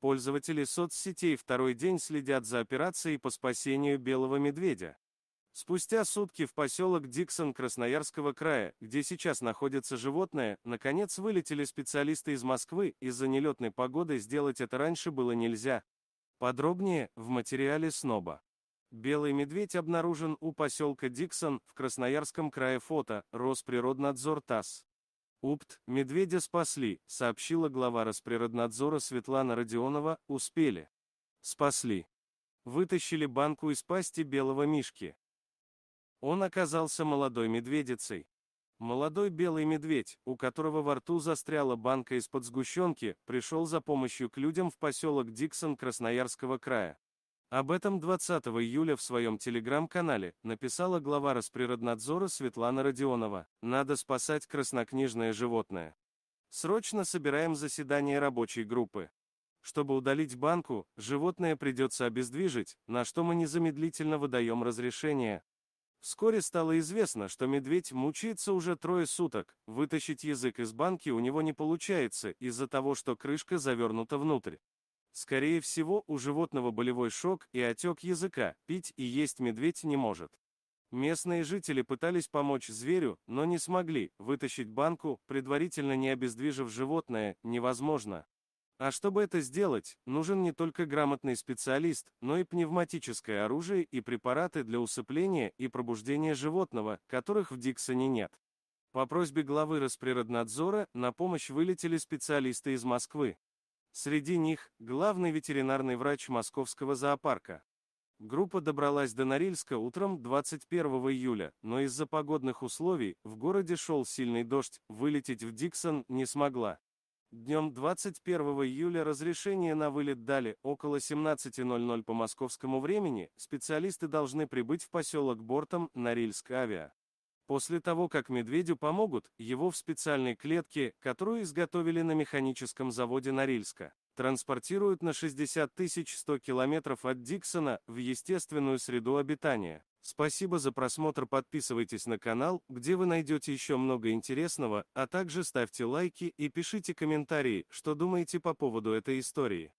Пользователи соцсетей второй день следят за операцией по спасению белого медведя. Спустя сутки в поселок Диксон Красноярского края, где сейчас находится животное, наконец вылетели специалисты из Москвы, из-за нелетной погоды сделать это раньше было нельзя. Подробнее в материале Сноба. Белый медведь обнаружен у поселка Диксон в Красноярском крае фото, Росприроднадзор ТАСС. «Упт, медведя спасли», сообщила глава Росприроднадзора Светлана Родионова, «успели». «Спасли». Вытащили банку из пасти белого мишки. Он оказался молодой медведицей. Молодой белый медведь, у которого во рту застряла банка из-под сгущенки, пришел за помощью к людям в поселок Диксон Красноярского края. Об этом 20 июля в своем телеграм-канале написала глава Росприроднадзора Светлана Родионова. «Надо спасать краснокнижное животное. Срочно собираем заседание рабочей группы. Чтобы удалить банку, животное придется обездвижить, на что мы незамедлительно выдаем разрешение». Вскоре стало известно, что медведь мучается уже трое суток, вытащить язык из банки у него не получается из-за того, что крышка завернута внутрь. Скорее всего, у животного болевой шок и отек языка, пить и есть медведь не может. Местные жители пытались помочь зверю, но не смогли, вытащить банку, предварительно не обездвижив животное, невозможно. А чтобы это сделать, нужен не только грамотный специалист, но и пневматическое оружие и препараты для усыпления и пробуждения животного, которых в Диксоне нет. По просьбе главы Росприроднадзора на помощь вылетели специалисты из Москвы. Среди них – главный ветеринарный врач московского зоопарка. Группа добралась до Норильска утром 21 июля, но из-за погодных условий в городе шел сильный дождь, вылететь в Диксон не смогла. Днем 21 июля разрешение на вылет дали около 17.00 по московскому времени, специалисты должны прибыть в поселок Бортом, Норильск-Авиа. После того, как медведю помогут, его в специальной клетке, которую изготовили на механическом заводе Норильска, транспортируют на 60 тысяч 100 километров от Диксона в естественную среду обитания. Спасибо за просмотр, подписывайтесь на канал, где вы найдете еще много интересного, а также ставьте лайки и пишите комментарии, что думаете по поводу этой истории.